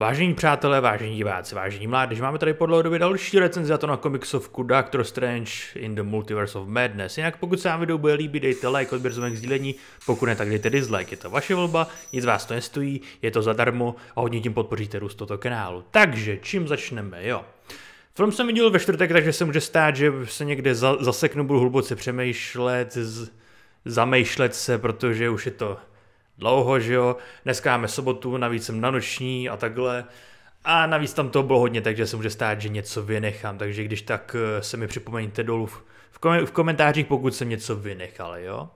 Vážení přátelé, vážení diváci, vážení mládež, máme tady podle doby další recenzi a to na komiksovku Doctor Strange in the Multiverse of Madness. Jinak pokud se vám video bude líbit, dejte like, odběr, zvonek, sdílení, pokud ne, tak dejte dislike, je to vaše volba, nic vás to nestojí, je to zadarmo a hodně tím podpoříte růst tohoto kanálu. Takže čím začneme, jo. Film jsem viděl ve čtvrtek, takže se může stát, že se někde za, zaseknu, budu hluboce přemýšlet, z, zamýšlet se, protože už je to dlouho, že jo, dneska máme sobotu, navíc jsem na noční a takhle. A navíc tam toho bylo hodně, takže se může stát, že něco vynechám, takže když tak eh, se mi připomeňte dolů v, kom- v komentářích, pokud jsem něco vynechal, jo.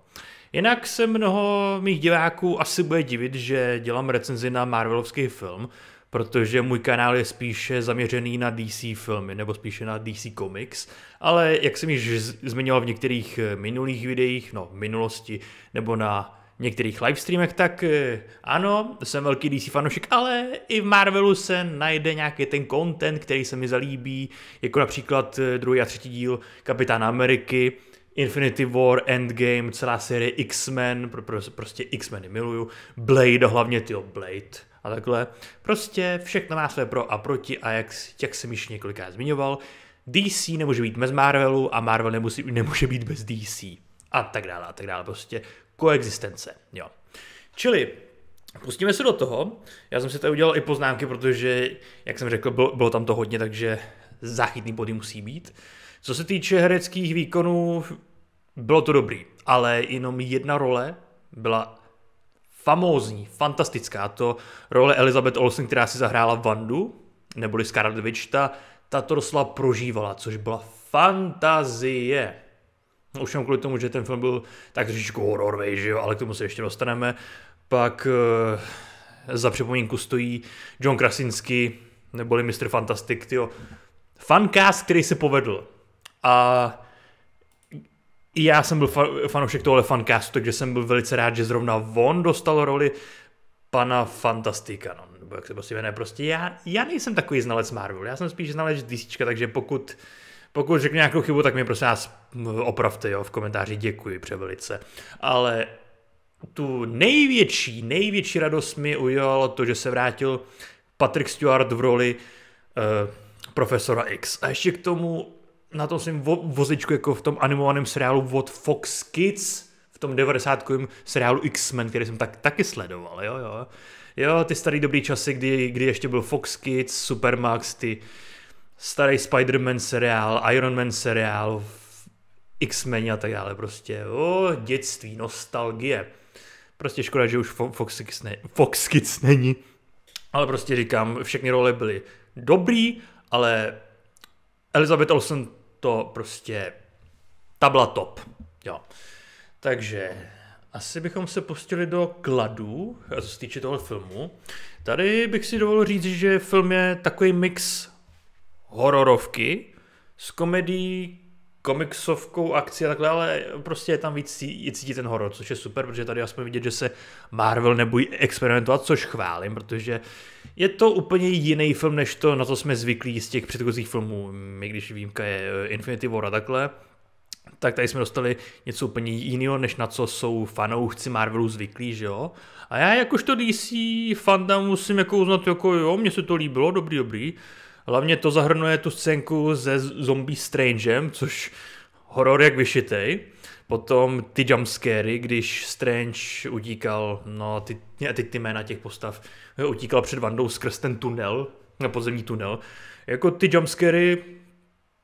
Jinak se mnoho mých diváků asi bude divit, že dělám recenzi na Marvelovský film, protože můj kanál je spíše zaměřený na DC filmy, nebo spíše na DC Comics, ale jak jsem již zmiňoval v některých eh, minulých videích, no v minulosti, nebo na některých livestreamech, tak eh, ano, jsem velký DC fanoušek, ale i v Marvelu se najde nějaký ten content, který se mi zalíbí, jako například eh, druhý a třetí díl Kapitána Ameriky, Infinity War, Endgame, celá série X-Men, pro, pro, prostě X-Meny miluju, Blade, hlavně ty Blade a takhle. Prostě všechno má své pro a proti a jak, jak jsem již několikrát zmiňoval, DC nemůže být bez Marvelu a Marvel nemusí, nemůže být bez DC. A tak dále, a tak dále. Prostě koexistence. Jo. Čili Pustíme se do toho. Já jsem si tady udělal i poznámky, protože, jak jsem řekl, bylo, bylo tam to hodně, takže záchytný body musí být. Co se týče hereckých výkonů, bylo to dobrý, ale jenom jedna role byla famózní, fantastická. To role Elizabeth Olsen, která si zahrála Vandu, neboli Scarlet Witch, ta, ta to doslova prožívala, což byla fantazie. No, už jenom kvůli tomu, že ten film byl tak trošičku hororový, že jo, ale k tomu se ještě dostaneme. Pak e, za připomínku stojí John Krasinski, neboli Mr. Fantastic, tyjo. Fancast, který se povedl. A já jsem byl fa- fanoušek tohle fancastu, takže jsem byl velice rád, že zrovna on dostal roli pana Fantastika, no, nebo jak se prostě jmenuje, prostě já, já nejsem takový znalec Marvel, já jsem spíš znalec DC, takže pokud pokud řeknu nějakou chybu, tak mi prosím vás opravte jo, v komentáři, děkuji převelice. Ale tu největší, největší radost mi udělalo to, že se vrátil Patrick Stewart v roli uh, profesora X. A ještě k tomu na tom svým vo- vozičku, jako v tom animovaném seriálu od Fox Kids, v tom 90. seriálu X-Men, který jsem tak, taky sledoval, jo, jo. Jo, ty starý dobrý časy, kdy, kdy ještě byl Fox Kids, Supermax, ty uh, starý Spider-Man seriál, Iron Man seriál, X-Men a tak dále. Prostě o, dětství, nostalgie. Prostě škoda, že už Fox Kids, ne, Fox Kids není. Ale prostě říkám, všechny role byly dobrý, ale Elizabeth Olsen to prostě, ta byla top. Jo. Takže asi bychom se pustili do kladu, co se týče toho filmu. Tady bych si dovolil říct, že film je takový mix hororovky s komedií, komiksovkou akci a takhle, ale prostě je tam víc je cítí ten horor, což je super, protože tady aspoň vidět, že se Marvel nebojí experimentovat, což chválím, protože je to úplně jiný film, než to, na co jsme zvyklí z těch předchozích filmů, i když výjimka je eh, Infinity War a takhle, tak tady jsme dostali něco úplně jiného, než na co jsou fanoušci Marvelu zvyklí, že jo? A já jakožto DC fandom musím jako uznat, jako jo, mně se to líbilo, dobrý, dobrý, Hlavně to zahrnuje tu scénku se zombie Strangem, což horor jak vyšitej. Potom ty jumpscary, když Strange utíkal, no ty, ty, ty jména těch postav, utíkal před Vandou skrz ten tunel, na podzemní tunel. Jako ty jumpscary,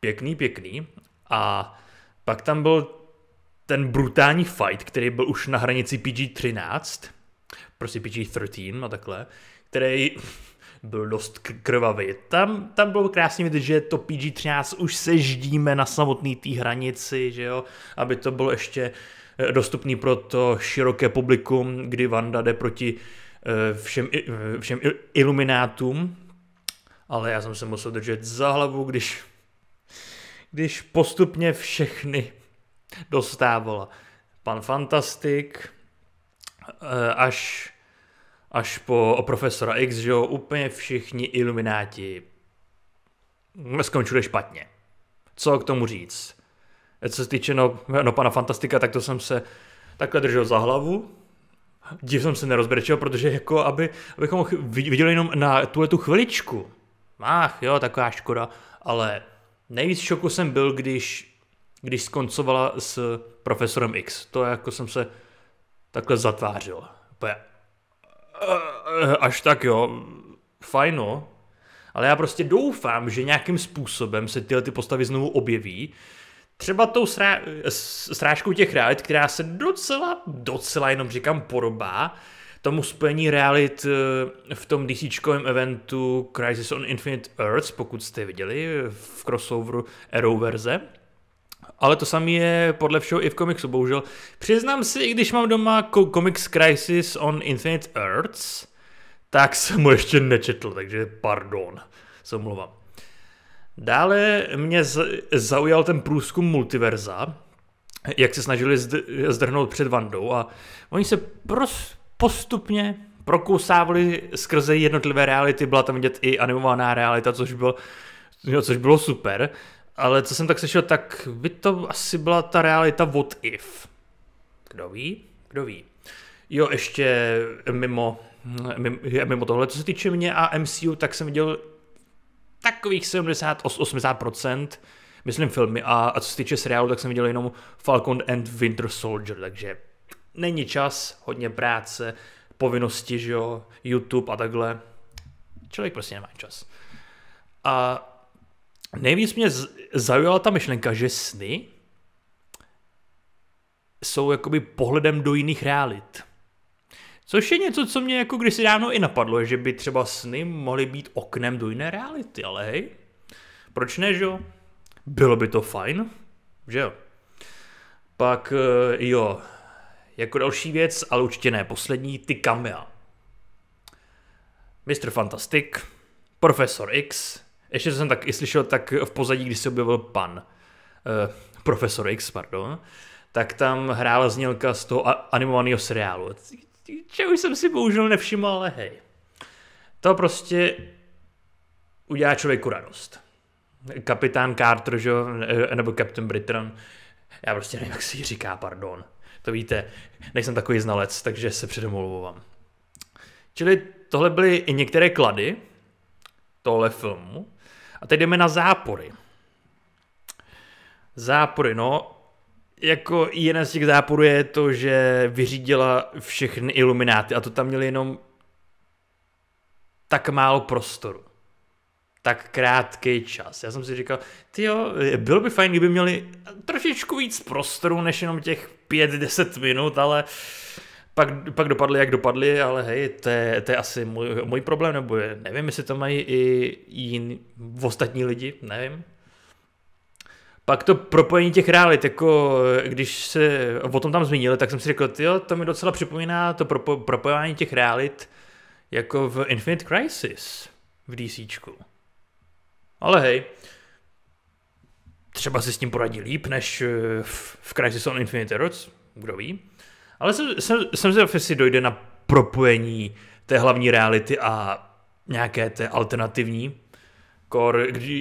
pěkný, pěkný. A pak tam byl ten brutální fight, který byl už na hranici PG-13, prostě PG-13 a takhle, který byl dost krvavý. Tam, tam bylo krásně vidět, že to PG-13 už se ždíme na samotný té hranici, že jo, aby to bylo ještě eh, dostupný pro to široké publikum, kdy Vanda jde proti eh, všem, eh, všem iluminátům, ale já jsem se musel držet za hlavu, když, když postupně všechny dostávala. Pan Fantastik, až až po profesora X, že jo, úplně všichni ilumináti skončili špatně. Co k tomu říct? Co se týče no, no pana Fantastika, tak to jsem se takhle držel za hlavu. Div jsem se nerozbrečel, protože jako aby, abychom viděli jenom na tuhle tu chviličku. Ach jo, taková škoda, ale nejvíc šoku jsem byl, když, když skoncovala s profesorem X. To jako jsem se takhle zatvářil. Eh, až tak jo, fajno, no. ale já prostě doufám, že nějakým způsobem se tyhle ty postavy znovu objeví, Třeba tou srá- srážkou těch realit, která se docela, docela jenom říkám podobá tomu spojení realit eh, v tom DCčkovém eventu Crisis on Infinite Earths, pokud jste viděli v crossoveru Arrow verze ale to samé je podle všeho i v komiksu, bohužel. Přiznám si, i když mám doma komiks Crisis on Infinite Earths, tak jsem mu ještě nečetl, takže pardon, se omlouvám. Dále mě zaujal ten průzkum multiverza, jak se snažili zdrhnout před Vandou a oni se pros- postupně prokousávali skrze jednotlivé reality, byla tam vidět i animovaná realita, což bylo, což bylo super. Ale co jsem tak slyšel, tak by to asi byla ta realita what if. Kdo ví? Kdo ví? Jo, ještě mimo, mimo tohle, co se týče mě a MCU, tak jsem viděl takových 70-80%, myslím filmy a, a co se týče seriálu, tak jsem viděl jenom Falcon and Winter Soldier, takže není čas, hodně práce, povinnosti, že jo, YouTube a takhle. Člověk prostě nemá čas. A Nejvíc mě zaujala ta myšlenka, že sny jsou jakoby pohledem do jiných realit. Což je něco, co mě jako kdysi dávno i napadlo, že by třeba sny mohly být oknem do jiné reality, ale hej, proč ne, že jo? Bylo by to fajn, že jo? Pak eh, jo, jako další věc, ale určitě ne poslední, ty kamea. Mr. Fantastic, Profesor X, ještě co jsem tak i slyšel, tak v pozadí, když se objevil pan, eh, profesor X, pardon, tak tam hrála znělka z toho animovaného seriálu. Čeho jsem si bohužel nevšiml, ale hej. To prostě udělá člověku radost. Kapitán Carter, že? nebo Captain Britain, já prostě nevím, jak si ji říká, pardon. To víte, nejsem takový znalec, takže se předomluvám. Čili tohle byly i některé klady tohle filmu. A teď jdeme na zápory. Zápory, no, jako jeden z těch záporů je to, že vyřídila všechny ilumináty a to tam měli jenom tak málo prostoru. Tak krátký čas. Já jsem si říkal, ty jo, bylo by fajn, kdyby měli trošičku víc prostoru, než jenom těch 5-10 minut, ale uh, pak, pak dopadly, jak dopadly, ale hej, to je, to je asi můj, můj problém, nebo je, nevím, jestli to mají i jiný, ostatní lidi, nevím. Pak to propojení těch realit, jako když se o tom tam zmínili, tak jsem si řekl, jo, to mi docela připomíná to propo, propojování těch realit jako v Infinite Crisis v DCčku. Ale hej, třeba si s tím poradí líp než v, v Crisis on Infinite Earths, kdo ví. Ale jsem, jsem, jsem zvědav, jestli dojde na propojení té hlavní reality a nějaké té alternativní. Kor, kdy,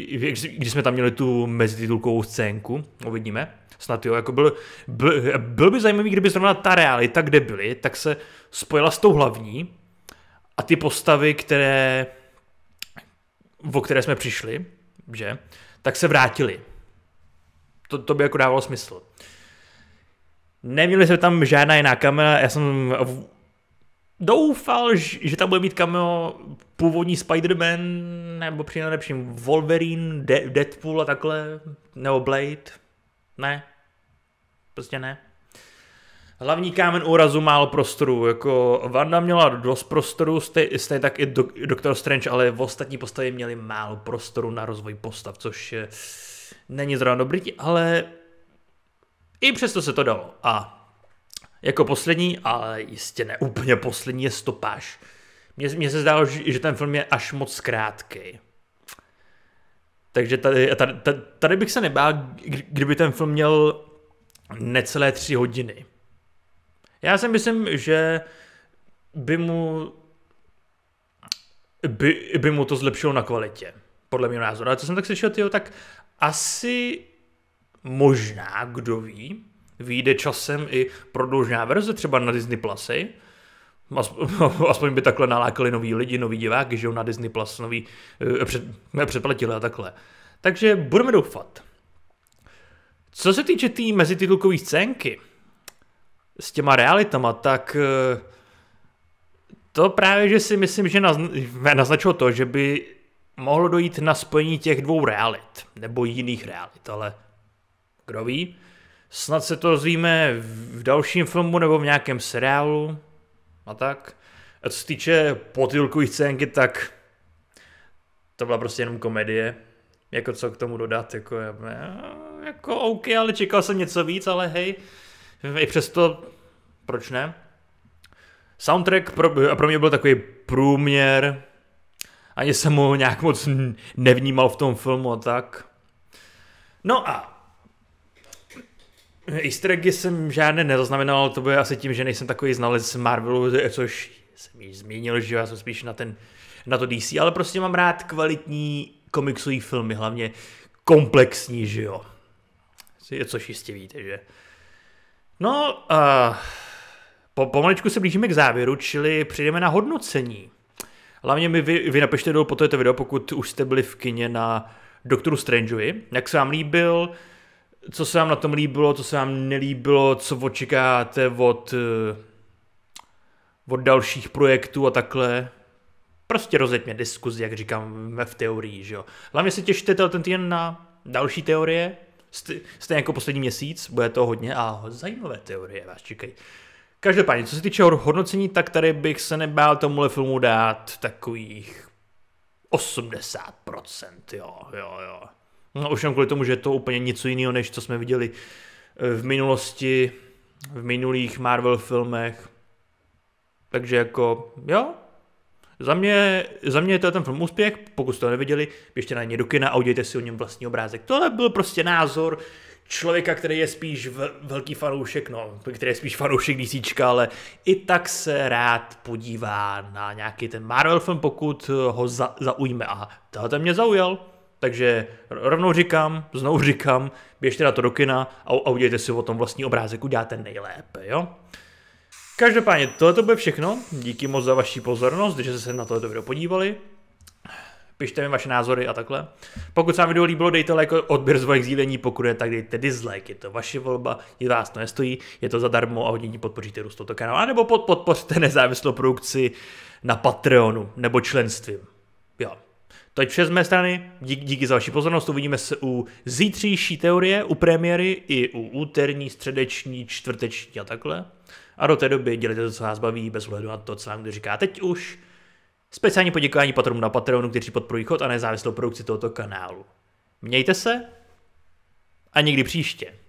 když, jsme tam měli tu mezitulkovou scénku, uvidíme, snad jo, jako byl, byl, byl by zajímavý, kdyby zrovna ta realita, kde byly, tak se spojila s tou hlavní a ty postavy, které, o které jsme přišli, že, tak se vrátili. To, to by jako dávalo smysl. Neměli jsme tam žádná jiná kamera, já jsem doufal, že tam bude mít cameo původní Spider-Man, nebo při nejlepším Wolverine, Deadpool a takhle, nebo Blade. Ne, prostě ne. Hlavní kámen úrazu málo prostoru, jako Vanda měla dost prostoru, stejně stej tak i Doctor Strange, ale v ostatní postavě měli málo prostoru na rozvoj postav, což není zrovna dobrý, ale i přesto se to dalo. A jako poslední, ale jistě ne úplně poslední, je stopáž. Mně, mně se zdálo, že ten film je až moc krátký. Takže tady, tady, tady bych se nebál, kdyby ten film měl necelé tři hodiny. Já si myslím, že by mu by, by mu to zlepšilo na kvalitě, podle mého názoru. Ale co jsem tak slyšel, tyjo, tak asi možná, kdo ví, vyjde časem i prodloužená verze třeba na Disney Plusy, aspoň by takhle nalákali nový lidi, nový diváky, že jo, na Disney Plus, nový eh, před, předplatili a takhle. Takže budeme doufat. Co se týče té tý mezititulkové scénky s těma realitama, tak eh, to právě, že si myslím, že naznačilo to, že by mohlo dojít na spojení těch dvou realit, nebo jiných realit, ale kdo ví? Snad se to dozvíme v dalším filmu nebo v nějakém seriálu a tak. A co se týče potilkových scénky, tak to byla prostě jenom komedie. Jako co k tomu dodat, jako, jako OK, ale čekal jsem něco víc, ale hej, i přesto, proč ne? Soundtrack pro, pro mě byl takový průměr, ani jsem ho nějak moc nevnímal v tom filmu a tak. No a Easter eggy jsem žádné nezaznamenal, to bude asi tím, že nejsem takový znalec Marvelu, což jsem již zmínil, že já jsem spíš na, ten, na to DC, ale prostě mám rád kvalitní komiksový filmy, hlavně komplexní, že jo. Což jistě víte, že. No, uh, po, pomaličku se blížíme k závěru, čili přijdeme na hodnocení. Hlavně mi vy, vy napište dolů po této video, pokud už jste byli v kině na Doktoru Strangeovi, jak se vám líbil, co se vám na tom líbilo, co se vám nelíbilo, co očekáte od, eh, od dalších projektů a takhle. Prostě rozeďme diskuzi, jak říkám v teorii, že jo. Hlavně se těšte ten týden na další teorie, stejně jako poslední měsíc, bude to hodně a zajímavé teorie vás čekají. Každopádně, co se týče hodnocení, tak tady bych se nebál tomuhle filmu dát takových 80%, jo, jo, jo. No ovšem kvůli tomu, že je to úplně nic jiného, než co jsme viděli eh, v minulosti, v minulých Marvel filmech. Takže jako, jo, za mě, za mě je to ten film úspěch, pokud jste to neviděli, běžte na ně do kina a udějte si o něm vlastní obrázek. Tohle byl prostě názor člověka, který je spíš velký fanoušek, no, který je spíš fanoušek DC, ale i tak se rád podívá na nějaký ten Marvel film, pokud ho za- zaujme. A tohle mě zaujal. Takže rovnou říkám, znovu říkám, běžte na to do kina a, a udějte si o tom vlastní obrázek, uděláte nejlépe, jo? Každopádně, tohle to bude všechno. Díky moc za vaši pozornost, že jste se na tohle video podívali. Pište mi vaše názory a takhle. Pokud se vám video líbilo, dejte like, odběr, zvojek, sdílení, pokud je tak dejte dislike. Je to vaše volba, je vás to nestojí, je to zadarmo a hodně podpoříte růst tohoto kanálu. anebo nebo pod, podpořte nezávislou produkci na Patreonu nebo členstvím je vše z mé strany, Dík, díky za vaši pozornost, uvidíme se u zítřejší teorie, u premiéry i u úterní, středeční, čtvrteční a takhle. A do té doby dělejte to, co vás baví, bez ohledu na to, co nám kdo říká teď už. Speciální poděkování patronům na Patreonu, kteří podporují chod a nezávislou produkci tohoto kanálu. Mějte se a někdy příště.